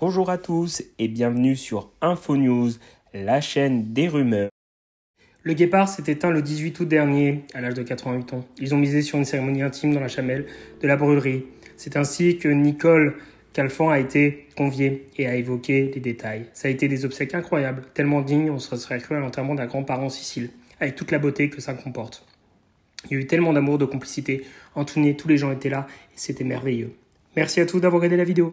Bonjour à tous et bienvenue sur InfoNews, la chaîne des rumeurs. Le guépard s'est éteint le 18 août dernier, à l'âge de 88 ans. Ils ont misé sur une cérémonie intime dans la chamelle de la brûlerie. C'est ainsi que Nicole Calfan a été conviée et a évoqué les détails. Ça a été des obsèques incroyables, tellement dignes, on se serait cru à l'enterrement d'un grand-parent en Sicile, avec toute la beauté que ça comporte. Il y a eu tellement d'amour, de complicité. En tous les gens étaient là et c'était merveilleux. Merci à tous d'avoir regardé la vidéo.